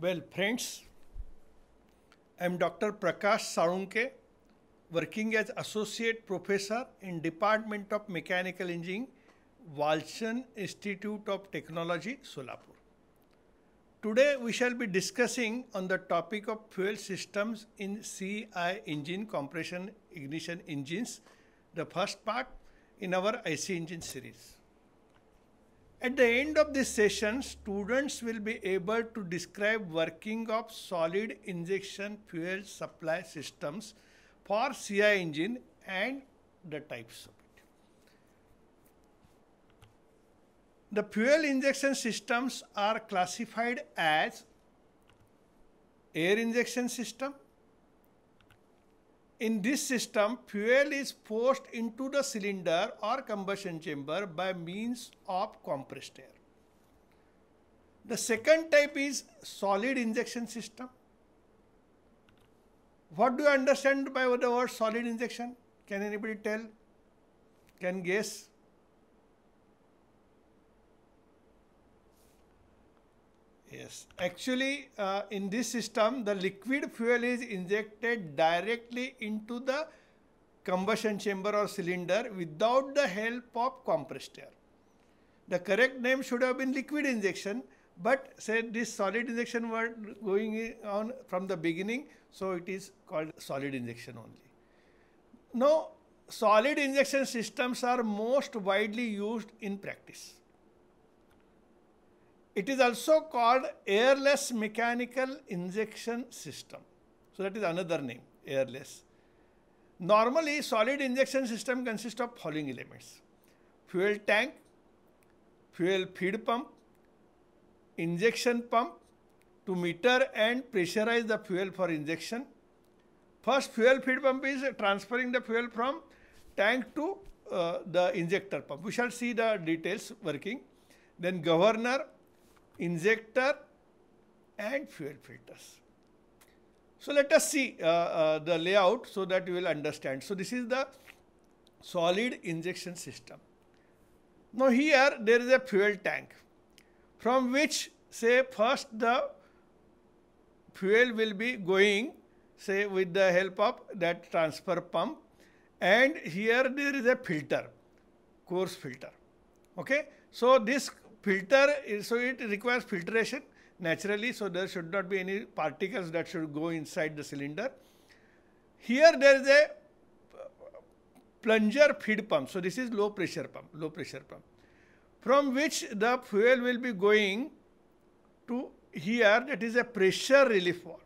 Well, friends, I am Dr. Prakash Sarunke, working as Associate Professor in Department of Mechanical Engineering, Walchan Institute of Technology, Solapur. Today we shall be discussing on the topic of fuel systems in CI engine, compression ignition engines, the first part in our IC engine series. At the end of this session, students will be able to describe working of solid injection fuel supply systems for CI engine and the types of it. The fuel injection systems are classified as air injection system, in this system, fuel is forced into the cylinder or combustion chamber by means of compressed air. The second type is solid injection system. What do you understand by the word solid injection? Can anybody tell? Can guess? Yes, actually uh, in this system the liquid fuel is injected directly into the combustion chamber or cylinder without the help of compressed air. The correct name should have been liquid injection but say this solid injection were going on from the beginning so it is called solid injection only. Now solid injection systems are most widely used in practice. It is also called airless mechanical injection system. So that is another name, airless. Normally, solid injection system consists of following elements. Fuel tank, fuel feed pump, injection pump to meter and pressurize the fuel for injection. First fuel feed pump is transferring the fuel from tank to uh, the injector pump. We shall see the details working. Then governor injector and fuel filters. So let us see uh, uh, the layout so that you will understand. So this is the solid injection system. Now here there is a fuel tank from which say first the fuel will be going say with the help of that transfer pump and here there is a filter coarse filter okay so this filter so it requires filtration naturally so there should not be any particles that should go inside the cylinder here there is a uh, plunger feed pump so this is low pressure pump low pressure pump from which the fuel will be going to here that is a pressure relief valve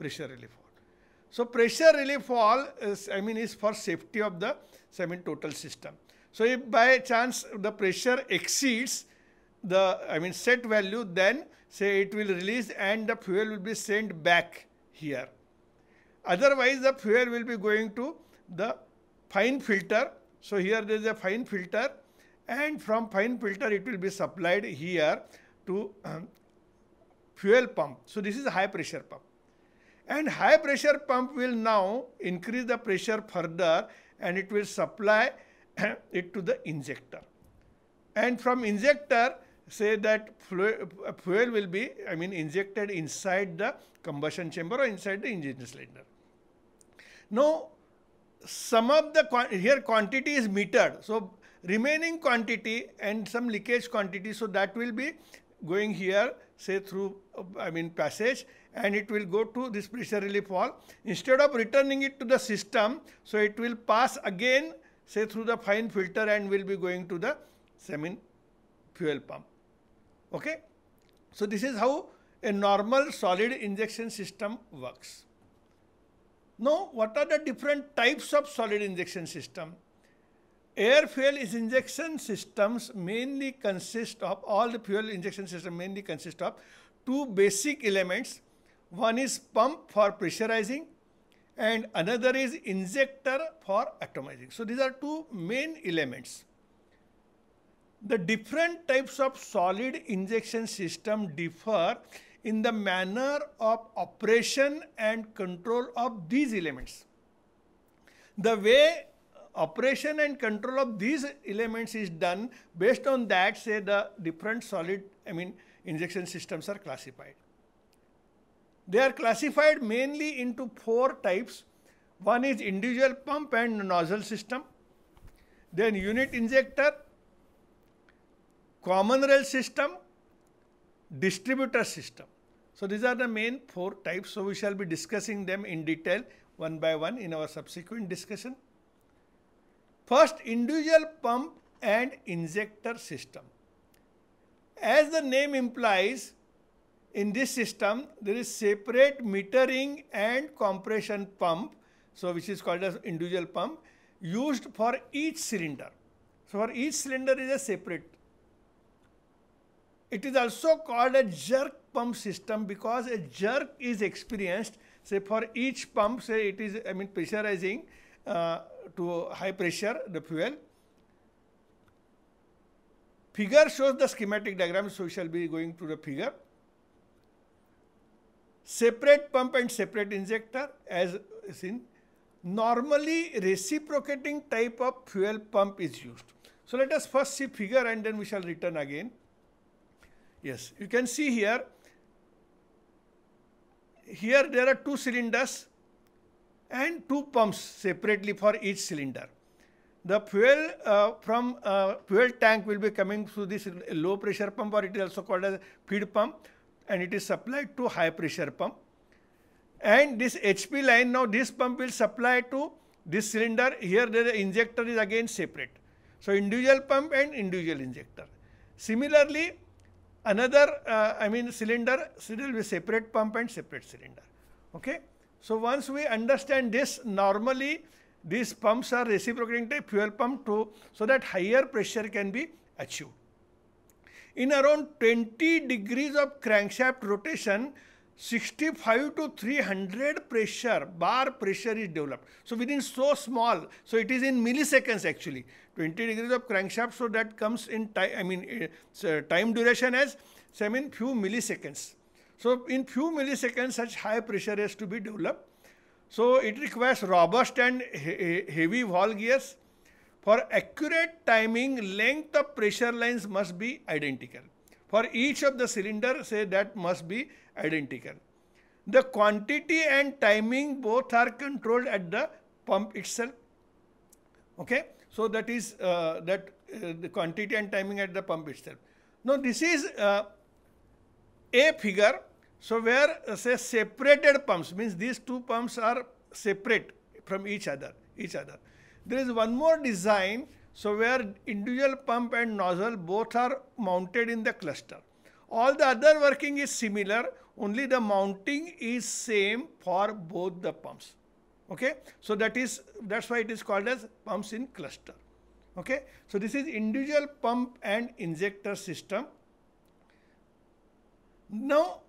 pressure relief valve so pressure relief valve is i mean is for safety of the I mean total system so if by chance the pressure exceeds the I mean set value then say it will release and the fuel will be sent back here. Otherwise the fuel will be going to the fine filter. So here there is a fine filter and from fine filter it will be supplied here to um, fuel pump. So this is high pressure pump. And high pressure pump will now increase the pressure further and it will supply it to the injector. And from injector, say that fuel, fuel will be, I mean, injected inside the combustion chamber or inside the engine cylinder. Now, some of the here quantity is metered. So, remaining quantity and some leakage quantity. So, that will be going here say through I mean passage and it will go to this pressure relief valve. Instead of returning it to the system, so it will pass again say through the fine filter and will be going to the semi fuel pump. Okay? So this is how a normal solid injection system works. Now, what are the different types of solid injection system? Air fuel injection systems mainly consist of, all the fuel injection system mainly consist of two basic elements. One is pump for pressurizing and another is injector for atomizing. So, these are two main elements. The different types of solid injection system differ in the manner of operation and control of these elements. The way operation and control of these elements is done based on that say the different solid I mean injection systems are classified. They are classified mainly into four types. One is individual pump and nozzle system, then unit injector, Common rail system, distributor system. So these are the main four types. So we shall be discussing them in detail one by one in our subsequent discussion. First, individual pump and injector system. As the name implies, in this system there is separate metering and compression pump, so which is called as individual pump, used for each cylinder. So for each cylinder is a separate it is also called a jerk pump system because a jerk is experienced say for each pump say it is I mean pressurizing uh, to high pressure the fuel. Figure shows the schematic diagram so we shall be going to the figure. Separate pump and separate injector as seen. Normally reciprocating type of fuel pump is used. So let us first see figure and then we shall return again. Yes, you can see here, here there are two cylinders and two pumps separately for each cylinder. The fuel uh, from uh, fuel tank will be coming through this low pressure pump or it is also called as feed pump and it is supplied to high pressure pump. And this HP line now this pump will supply to this cylinder here the injector is again separate. So individual pump and individual injector. Similarly, another uh, I mean cylinder, cylinder with separate pump and separate cylinder. Okay. So once we understand this, normally these pumps are reciprocating type fuel pump too, so that higher pressure can be achieved. In around 20 degrees of crankshaft rotation, 65 to 300 pressure, bar pressure is developed. So within so small, so it is in milliseconds actually. 20 degrees of crankshaft, so that comes in time, I mean, uh, time duration as, so I mean, few milliseconds. So in few milliseconds, such high pressure has to be developed. So it requires robust and he heavy wall gears. For accurate timing, length of pressure lines must be identical. For each of the cylinder, say that must be identical. The quantity and timing both are controlled at the pump itself. Okay, so that is uh, that uh, the quantity and timing at the pump itself. Now this is uh, a figure. So where uh, say separated pumps means these two pumps are separate from each other, each other. There is one more design. So where individual pump and nozzle both are mounted in the cluster. All the other working is similar, only the mounting is same for both the pumps okay so that is that's why it is called as pumps in cluster okay so this is individual pump and injector system now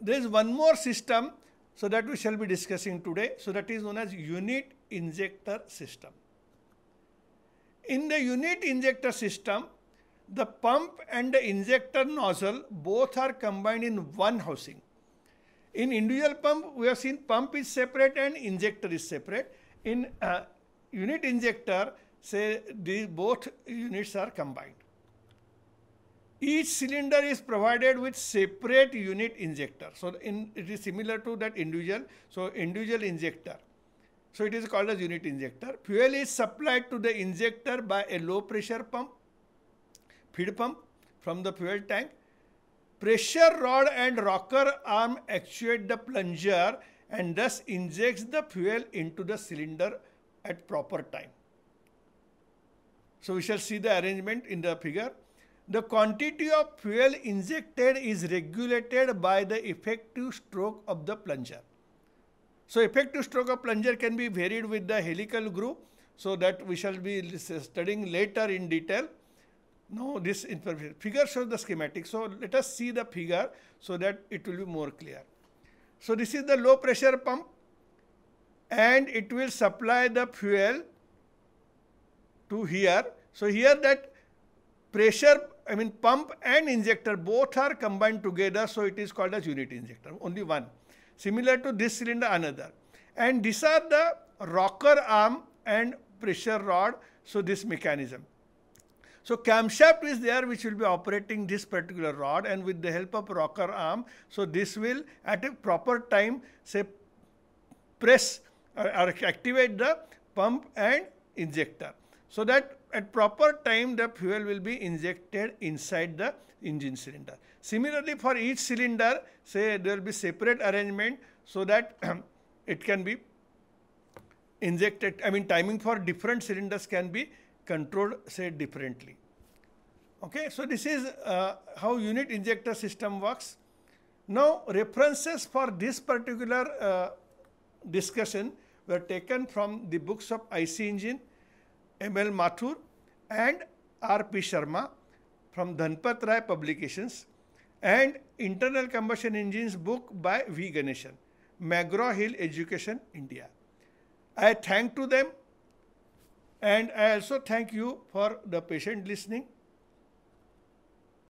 there is one more system so that we shall be discussing today so that is known as unit injector system in the unit injector system the pump and the injector nozzle both are combined in one housing. In individual pump, we have seen pump is separate and injector is separate. In uh, unit injector, say the, both units are combined. Each cylinder is provided with separate unit injector. So in, it is similar to that individual. So individual injector. So it is called as unit injector. Fuel is supplied to the injector by a low pressure pump feed pump from the fuel tank. Pressure rod and rocker arm actuate the plunger and thus injects the fuel into the cylinder at proper time. So we shall see the arrangement in the figure. The quantity of fuel injected is regulated by the effective stroke of the plunger. So effective stroke of plunger can be varied with the helical groove. So that we shall be studying later in detail. No, this information. Figure shows the schematic. So let us see the figure so that it will be more clear. So this is the low pressure pump and it will supply the fuel to here. So here that pressure, I mean pump and injector both are combined together. So it is called as unit injector, only one. Similar to this cylinder, another. And these are the rocker arm and pressure rod. So this mechanism. So camshaft is there which will be operating this particular rod and with the help of rocker arm. So this will at a proper time say press or, or activate the pump and injector. So that at proper time the fuel will be injected inside the engine cylinder. Similarly for each cylinder say there will be separate arrangement so that it can be injected I mean timing for different cylinders can be controlled say differently. Okay, so this is uh, how unit injector system works. Now, references for this particular uh, discussion were taken from the books of IC Engine, ML Mathur and R.P. Sharma from Dhanpat Rai Publications and Internal Combustion Engines book by V. Ganeshan, McGraw Hill Education, India. I thank to them and I also thank you for the patient listening.